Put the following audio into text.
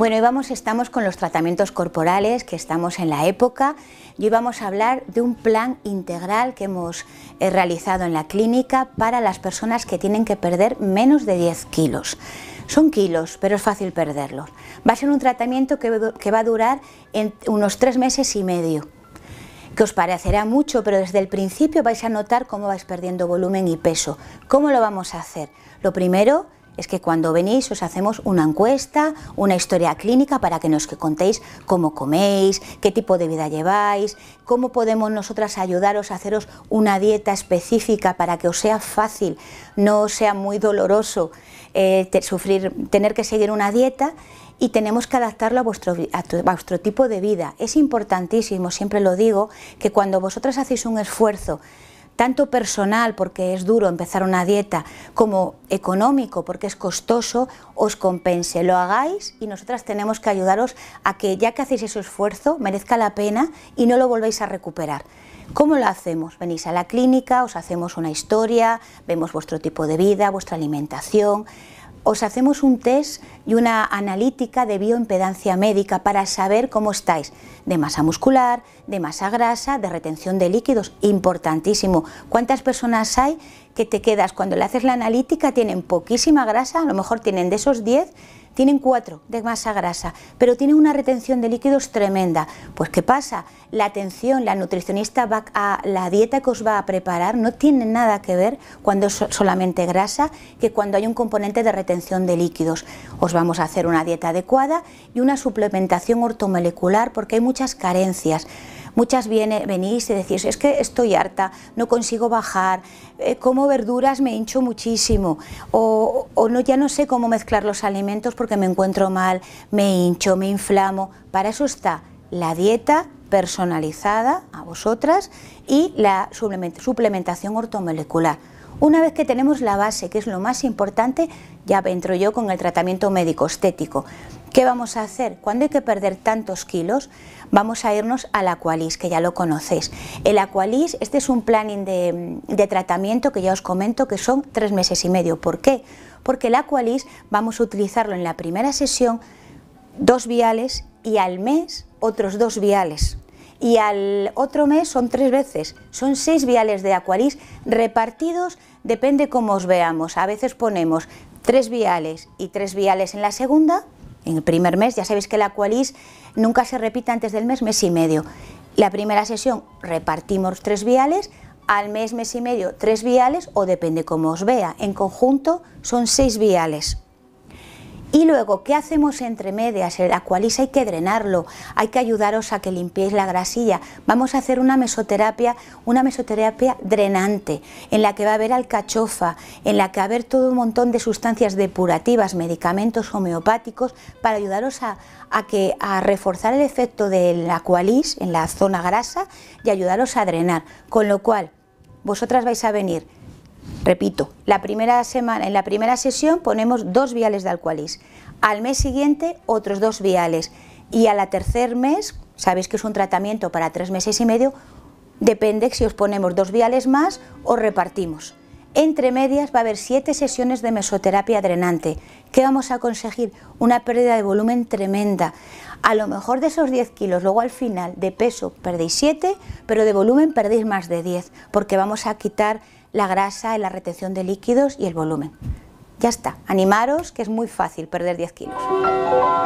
Bueno, hoy vamos, estamos con los tratamientos corporales, que estamos en la época, y hoy vamos a hablar de un plan integral que hemos eh, realizado en la clínica para las personas que tienen que perder menos de 10 kilos. Son kilos, pero es fácil perderlos. Va a ser un tratamiento que, va a durar unos tres meses y medio, que os parecerá mucho, pero desde el principio vais a notar cómo vais perdiendo volumen y peso. ¿Cómo lo vamos a hacer? Lo primero es que cuando venís os hacemos una encuesta, una historia clínica para que nos contéis cómo coméis, qué tipo de vida lleváis, cómo podemos nosotras ayudaros a haceros una dieta específica para que os sea fácil, no sea muy doloroso eh, sufrir, tener que seguir una dieta y tenemos que adaptarlo a vuestro, a vuestro, tipo de vida. Es importantísimo, siempre lo digo, que cuando vosotras hacéis un esfuerzo tanto personal, porque es duro empezar una dieta, como económico, porque es costoso, os compense. Lo hagáis y nosotras tenemos que ayudaros a que ya que hacéis ese esfuerzo, merezca la pena y no lo volvéis a recuperar. ¿Cómo lo hacemos? Venís a la clínica, os hacemos una historia, vemos vuestro tipo de vida, vuestra alimentación, os hacemos un test y una analítica de bioimpedancia médica para saber cómo estáis de masa muscular, de masa grasa, de retención de líquidos, importantísimo. ¿Cuántas personas hay que te quedas cuando le haces la analítica tienen poquísima grasa, a lo mejor tienen de esos 10, tienen 4 de masa grasa, pero tienen una retención de líquidos tremenda. Pues ¿qué pasa? La atención, la nutricionista va a la dieta que os va a preparar no tiene nada que ver cuando es solamente grasa que cuando hay un componente de retención de líquidos. Os vamos a hacer una dieta adecuada y una suplementación ortomolecular porque hay muchas carencias. Muchas viene, venís y decís, es que estoy harta, no consigo bajar, eh, como verduras me hincho muchísimo, o, ya no sé cómo mezclar los alimentos porque me encuentro mal, me hincho, me inflamo. Para eso está la dieta personalizada a vosotras y la suplementación ortomolecular. Una vez que tenemos la base, que es lo más importante, ya entro yo con el tratamiento médico estético. ¿Qué vamos a hacer? Cuando hay que perder tantos kilos, vamos a irnos al Aqualis, que ya lo conocéis. El Aqualis, este es un planning de, tratamiento que ya os comento que son tres meses y medio. ¿Por qué? Porque el Aqualis vamos a utilizarlo en la primera sesión, dos viales y al mes otros dos viales y al otro mes son tres veces. Son seis viales de Aqualis repartidos, depende cómo os veamos. A veces ponemos tres viales y tres viales en la segunda en el primer mes, ya sabéis que la cualis nunca se repite antes del mes, mes y medio. La primera sesión repartimos tres viales, al mes, mes y medio tres viales o depende cómo os vea. En conjunto son seis viales. Y luego, ¿qué hacemos entre medias? El acualis hay que drenarlo, hay que ayudaros a que limpiéis la grasilla. Vamos a hacer una mesoterapia, una mesoterapia drenante, en la que va a haber alcachofa, en la que va a haber todo un montón de sustancias depurativas, medicamentos homeopáticos, para ayudaros a, a reforzar el efecto del acualis en la zona grasa y ayudaros a drenar. Con lo cual, vosotras vais a venir Repito, la primera semana, en la primera sesión ponemos dos viales de Alqualis, al mes siguiente otros dos viales y a la tercer mes, sabéis que es un tratamiento para tres meses y medio, depende si os ponemos dos viales más o repartimos. Entre medias va a haber 7 sesiones de mesoterapia drenante. ¿Qué vamos a conseguir? Una pérdida de volumen tremenda. A lo mejor de esos 10 kilos, luego al final de peso perdéis 7, pero de volumen perdéis más de 10, porque vamos a quitar la grasa, la retención de líquidos y el volumen. Ya está, animaros que es muy fácil perder 10 kilos.